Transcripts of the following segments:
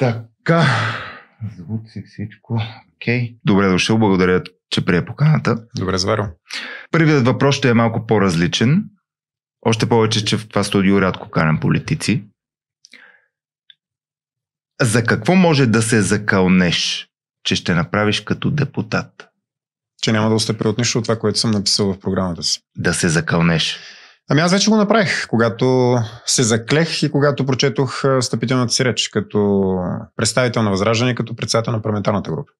Така, звуци всичко. Okay. Добре дошъл, благодаря, че прие поканата. Добре, Зваро. Първият въпрос ще е малко по-различен. Още повече, че в това студио рядко карам политици. За какво може да се закълнеш, че ще направиш като депутат? Че няма да остъпя от нищо от това, което съм написал в програмата си. Да се закълнеш. Ами аз вече го направих, когато се заклех и когато прочетох стъпителната си реч като представител на Възраждане, като председател на парламентарната група.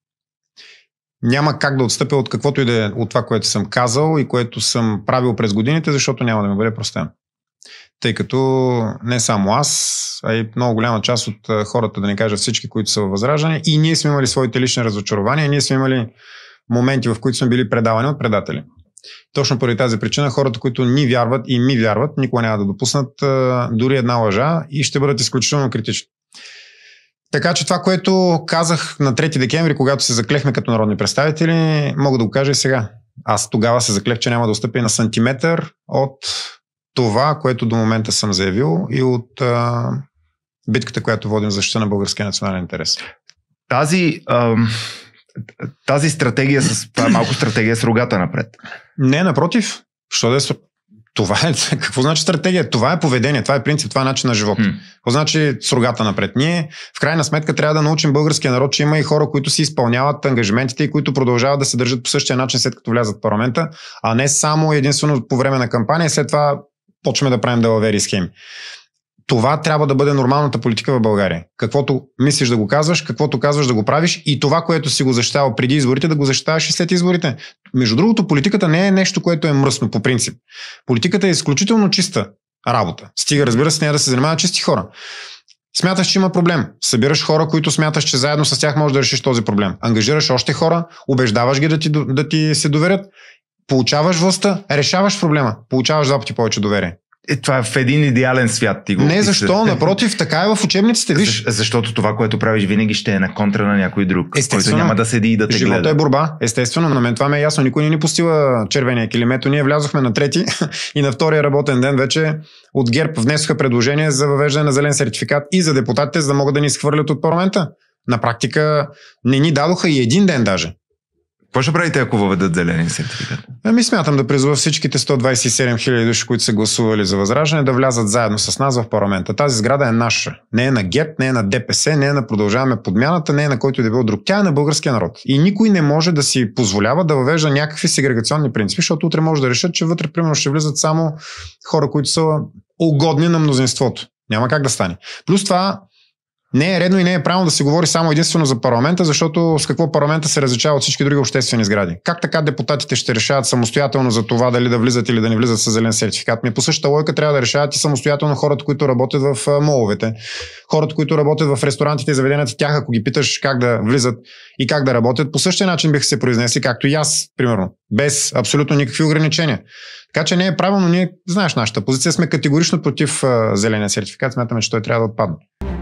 Няма как да отстъпя от каквото и да е от това, което съм казал и което съм правил през годините, защото няма да ми бъде простен. Тъй като не само аз, а и много голяма част от хората, да не кажа всички, които са във Възраждане, и ние сме имали своите лични разочарования, ние сме имали моменти, в които сме били предавани от предатели. Точно поради тази причина хората, които ни вярват и ми вярват, никога няма да допуснат а, дори една лъжа и ще бъдат изключително критични. Така че това, което казах на 3 декември, когато се заклехме като народни представители, мога да го кажа и сега. Аз тогава се заклех, че няма да отстъпя на сантиметър от това, което до момента съм заявил и от а, битката, която водим за защита на българския национален интерес. Тази, ам, тази стратегия с това е малко стратегия с рогата напред. Не, напротив. Що да е това е, какво значи стратегия? Това е поведение, това е принцип, това е начин на живот. Hmm. Какво значи с рогата напред? Ние в крайна сметка трябва да научим българския народ, че има и хора, които си изпълняват ангажиментите и които продължават да се държат по същия начин след като влязат в парламента, а не само единствено по време на кампания, след това почваме да правим делавери схеми това трябва да бъде нормалната политика в България. Каквото мислиш да го казваш, каквото казваш да го правиш и това, което си го защитавал преди изборите, да го защитаваш и след изборите. Между другото, политиката не е нещо, което е мръсно по принцип. Политиката е изключително чиста работа. Стига, разбира се, нея да се занимават чисти хора. Смяташ, че има проблем. Събираш хора, които смяташ, че заедно с тях можеш да решиш този проблем. Ангажираш още хора, убеждаваш ги да ти, да ти се доверят, получаваш властта, решаваш проблема, получаваш два пъти повече доверие е, това е в един идеален свят. Ти го не, защо? Напротив, така е в учебниците, виж. За, защото това, което правиш, винаги ще е на контра на някой друг, естествено, който няма да седи и да те живота гледа. е борба, естествено. На мен това ми е ясно. Никой не ни постила червения килимето. Ние влязохме на трети и на втория работен ден вече от ГЕРБ внесоха предложение за въвеждане на зелен сертификат и за депутатите, за да могат да ни изхвърлят от парламента. На практика не ни дадоха и един ден даже. Какво ще правите, ако въведат зелени сертификат? Ами смятам да призова всичките 127 000 души, които са гласували за възраждане, да влязат заедно с нас в парламента. Тази сграда е наша. Не е на ГЕП, не е на ДПС, не е на Продължаваме подмяната, не е на който и да бил друг. Тя е на българския народ. И никой не може да си позволява да въвежда някакви сегрегационни принципи, защото утре може да решат, че вътре, примерно, ще влизат само хора, които са угодни на мнозинството. Няма как да стане. Плюс това, не е редно и не е правилно да се говори само единствено за парламента, защото с какво парламента се различава от всички други обществени сгради. Как така депутатите ще решават самостоятелно за това дали да влизат или да не влизат с зелен сертификат? Ми по същата логика трябва да решават и самостоятелно хората, които работят в моловете, хората, които работят в ресторантите и заведенията, тях, ако ги питаш как да влизат и как да работят, по същия начин биха се произнесли, както и аз, примерно, без абсолютно никакви ограничения. Така че не е правилно, ние знаеш нашата позиция, сме категорично против зеления сертификат, смятаме, че той трябва да отпадне.